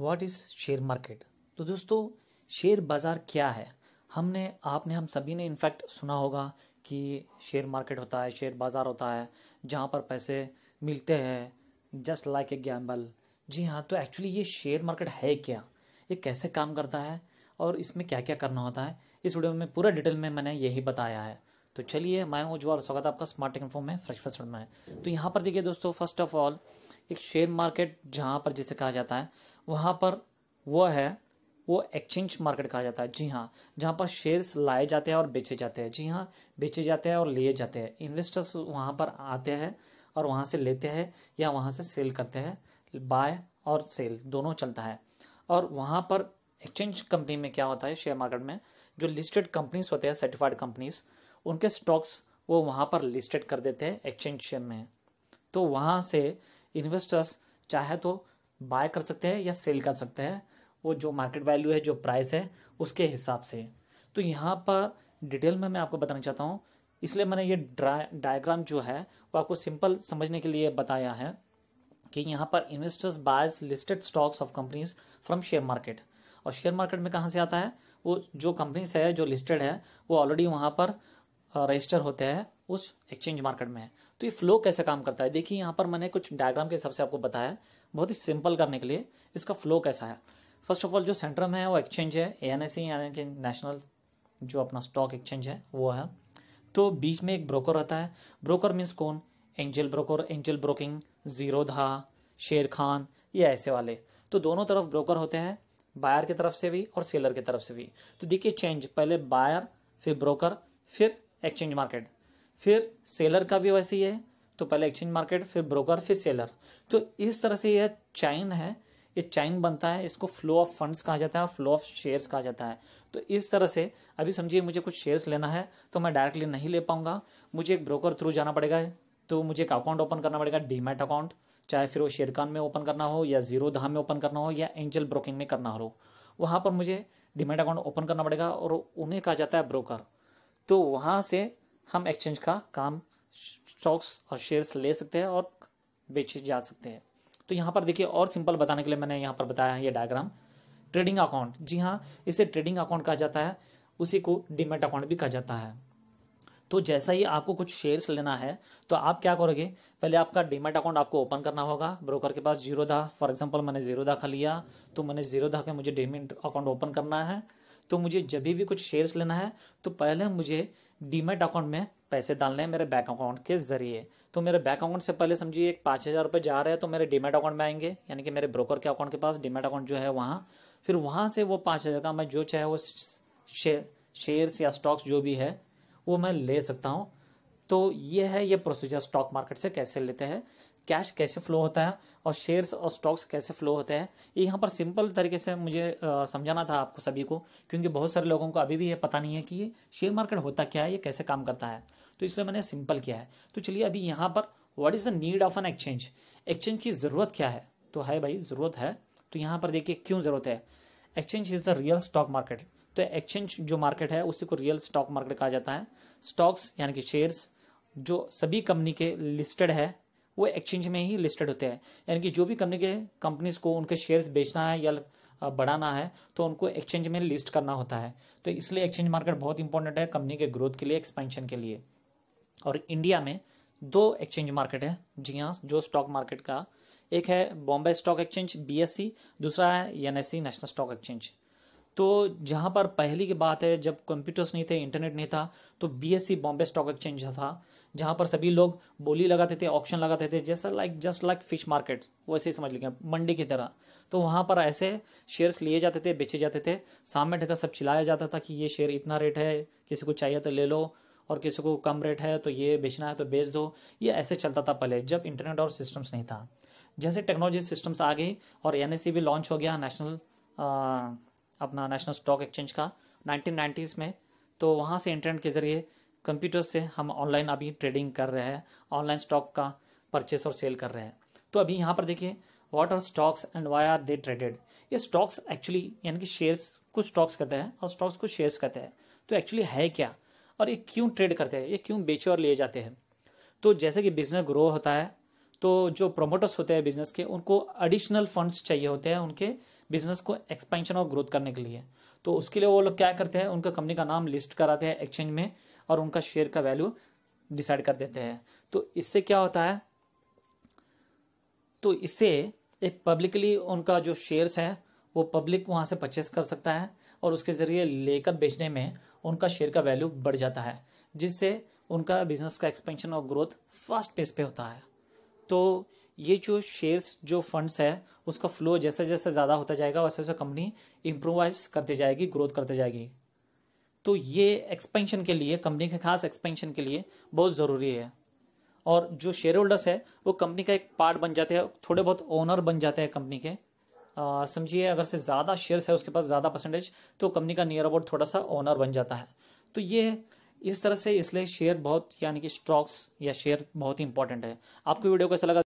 what is share market तो दोस्तों share बाज़ार क्या है हमने आपने हम सभी ने इनफैक्ट सुना होगा कि शेयर मार्केट होता है शेयर बाज़ार होता है जहाँ पर पैसे मिलते हैं जस्ट लाइक ए गैम्बल जी हाँ तो एक्चुअली ये शेयर मार्केट है क्या ये कैसे काम करता है और इसमें क्या क्या करना होता है इस वीडियो में पूरा डिटेल में मैंने यही बताया है तो चलिए मैं हूँ जो स्वागत आपका स्मार्ट इन्फो में फ्रेश सुनना में तो यहाँ पर देखिए दोस्तों फर्स्ट ऑफ ऑल एक शेयर मार्केट जहाँ पर जिसे कहा जाता है वहाँ पर वह है वो एक्सचेंज मार्केट कहा जाता है जी हाँ जहाँ पर शेयर्स लाए जाते हैं और बेचे जाते हैं जी हाँ बेचे जाते हैं और लिए जाते हैं इन्वेस्टर्स वहाँ पर आते हैं और वहाँ से लेते हैं या वहाँ से सेल करते हैं बाय और सेल दोनों चलता है और वहाँ पर एक्सचेंज कंपनी में क्या होता है शेयर मार्केट में जो लिस्टेड कंपनीज होते हैं सर्टिफाइड कंपनीज उनके स्टॉक्स वो वहाँ पर लिस्टेड कर देते हैं एक्सचेंज में तो वहाँ से इन्वेस्टर्स चाहे तो बाय कर सकते हैं या सेल कर सकते हैं वो जो मार्केट वैल्यू है जो प्राइस है उसके हिसाब से तो यहाँ पर डिटेल में मैं आपको बताना चाहता हूँ इसलिए मैंने ये डायग्राम जो है वो आपको सिंपल समझने के लिए बताया है कि यहाँ पर investors buys listed stocks of companies from share market और शेयर मार्केट में कहाँ से आता है वो जो कंपनीज है जो लिस्टेड है वो ऑलरेडी वहाँ पर रजिस्टर होते हैं उस एक्सचेंज मार्केट में है तो ये फ्लो कैसे काम करता है देखिए यहाँ पर मैंने कुछ डायग्राम के हिसाब से आपको बताया बहुत ही सिंपल करने के लिए इसका फ्लो कैसा है फर्स्ट ऑफ ऑल जो सेंट्रम है वो एक्सचेंज है ए एन एस सी यानी कि नेशनल जो अपना स्टॉक एक्सचेंज है वो है तो बीच में एक ब्रोकर रहता है ब्रोकर मीन्स कौन Angel broker Angel broking Zerodha Sharekhan ये ऐसे वाले तो दोनों तरफ ब्रोकर होते हैं बायर की तरफ से भी और सेलर की तरफ से भी तो देखिए चेंज पहले बायर फिर ब्रोकर फिर एक्सचेंज मार्केट फिर सेलर का भी वैसे ही है तो पहले एक्सचेंज मार्केट फिर ब्रोकर फिर सेलर तो इस तरह से यह चाइन है ये चाइन बनता है इसको फ्लो ऑफ फंड्स कहा जाता है और फ्लो ऑफ शेयर्स कहा जाता है तो इस तरह से अभी समझिए मुझे कुछ शेयर्स लेना है तो मैं डायरेक्टली नहीं ले पाऊंगा मुझे एक ब्रोकर थ्रू जाना पड़ेगा तो मुझे एक अकाउंट ओपन करना पड़ेगा डीमेट अकाउंट चाहे फिर वो शेरकान में ओपन करना हो या जीरो धाम में ओपन करना हो या एंजल ब्रोकिंग में करना हो वहाँ पर मुझे डीमेट अकाउंट ओपन करना पड़ेगा और उन्हें कहा जाता है ब्रोकर तो वहाँ से हम एक्सचेंज का काम स्टॉक्स और शेयर्स ले सकते हैं और बेचे जा सकते हैं तो यहाँ पर देखिए और सिंपल बताने के लिए मैंने यहाँ पर बताया है ये डायग्राम ट्रेडिंग अकाउंट जी हाँ इसे ट्रेडिंग अकाउंट कहा जाता है उसी को डिमेट अकाउंट भी कहा जाता है तो जैसा ही आपको कुछ शेयर्स लेना है तो आप क्या करोगे पहले आपका डिमेट अकाउंट आपको ओपन करना होगा ब्रोकर के पास जीरो था फॉर एग्जाम्पल मैंने जीरो दाखा का लिया तो मैंने जीरो दा के मुझे डिमेट अकाउंट ओपन करना है तो मुझे जब भी कुछ शेयर्स लेना है तो पहले मुझे डीमेट अकाउंट में पैसे डालने हैं मेरे बैंक अकाउंट के जरिए तो मेरे बैंक अकाउंट से पहले समझिए एक पाँच हज़ार रुपये जा रहे हैं तो मेरे डीमेट अकाउंट में आएंगे यानी कि मेरे ब्रोकर के अकाउंट के पास डीमेट अकाउंट जो है वहाँ फिर वहाँ से वो पाँच हज़ार का मैं जो चाहे वो शेयर शेयर्स या स्टॉक्स जो भी है वो मैं ले सकता हूँ तो ये है ये प्रोसीजर स्टॉक मार्केट से कैसे लेते हैं कैश कैसे फ्लो होता है और शेयर्स और स्टॉक्स कैसे फ्लो होते हैं ये यहाँ पर सिंपल तरीके से मुझे समझाना था आपको सभी को क्योंकि बहुत सारे लोगों को अभी भी ये पता नहीं है कि ये शेयर मार्केट होता क्या है ये कैसे काम करता है तो इसलिए मैंने सिंपल किया है तो चलिए अभी यहाँ पर what is the need of an exchange exchange की ज़रूरत क्या है तो है भाई ज़रूरत है तो यहाँ पर देखिए क्यों ज़रूरत है exchange is the real stock market तो एक्सचेंज जो मार्केट है उसी को रियल स्टॉक मार्केट कहा जाता है स्टॉक्स यानी कि शेयर्स जो सभी कंपनी के लिस्टेड है वो एक्सचेंज में ही लिस्टेड होते हैं यानी कि जो भी कंपनी के कंपनीज को उनके शेयर्स बेचना है या बढ़ाना है तो उनको एक्सचेंज में लिस्ट करना होता है तो इसलिए एक्सचेंज मार्केट बहुत इंपॉर्टेंट है कंपनी के ग्रोथ के लिए एक्सपेंशन के लिए और इंडिया में दो एक्सचेंज मार्केट है जी हाँ जो स्टॉक मार्केट का एक है बॉम्बे स्टॉक एक्सचेंज बी दूसरा है एन नेशनल स्टॉक एक्सचेंज तो जहाँ पर पहली की बात है जब कंप्यूटर्स नहीं थे इंटरनेट नहीं था तो बीएससी बॉम्बे स्टॉक एक्सचेंज था जहाँ पर सभी लोग बोली लगाते थे ऑप्शन लगाते थे जैसा like just like fish market वैसे ही समझ लेंगे मंडी की तरह तो वहाँ पर ऐसे शेयर्स लिए जाते थे बेचे जाते थे सामने ढका सब चिलाया जाता था कि ये शेयर इतना रेट है किसी को चाहिए तो ले लो और किसी को कम रेट है तो ये बेचना है तो बेच दो ये ऐसे चलता था पहले जब इंटरनेट और सिस्टम्स नहीं था जैसे टेक्नोलॉजी सिस्टम्स आ गई और एन भी लॉन्च हो गया नेशनल अपना नेशनल स्टॉक एक्सचेंज का नाइनटीन में तो वहाँ से इंटरनेट के ज़रिए कंप्यूटर से हम ऑनलाइन अभी ट्रेडिंग कर रहे हैं ऑनलाइन स्टॉक का परचेस और सेल कर रहे हैं तो अभी यहाँ पर देखिए what are stocks and why are they traded ये स्टॉक्स एक्चुअली यानी कि शेयर्स को स्टॉक्स कहते हैं और स्टॉक्स को शेयर्स कहते हैं तो एक्चुअली है क्या और ये क्यों ट्रेड करते हैं ये क्यों बेचे और लिए जाते हैं तो जैसे कि बिजनेस ग्रो होता है तो जो प्रोमोटर्स होते हैं बिजनेस के उनको एडिशनल फंड्स चाहिए होते हैं उनके बिजनेस को एक्सपेंशन और ग्रोथ करने के लिए तो उसके लिए वो लोग क्या करते हैं उनका कंपनी का नाम लिस्ट कराते हैं एक्सचेंज में और उनका शेयर का वैल्यू डिसाइड कर देते हैं तो इससे क्या होता है तो इससे एक पब्लिकली उनका जो शेयर्स है वो पब्लिक वहाँ से परचेस कर सकता है और उसके ज़रिए लेकर बेचने में उनका शेयर का वैल्यू बढ़ जाता है जिससे उनका बिजनेस का एक्सपेंशन और ग्रोथ फास्ट पेस पे होता है तो ये जो शेयर्स जो फंड्स है उसका फ्लो जैसे जैसे ज़्यादा होता जाएगा वैसे वैसे कंपनी इम्प्रोवाइज करती जाएगी ग्रोथ करती जाएगी तो ये एक्सपेंशन के लिए कंपनी के खास एक्सपेंशन के लिए बहुत ज़रूरी है और जो शेयर होल्डर्स है वो कंपनी का एक पार्ट बन जाते हैं थोड़े बहुत ओनर बन जाते हैं कंपनी के समझिए अगर से ज़्यादा शेयर्स है उसके पास ज़्यादा परसेंटेज तो कंपनी का नियर अबाउट थोड़ा सा ओनर बन जाता है तो ये इस तरह से इसलिए शेयर बहुत यानी कि स्टॉक्स या शेयर बहुत ही इंपॉर्टेंट है आपको वीडियो कैसा लगा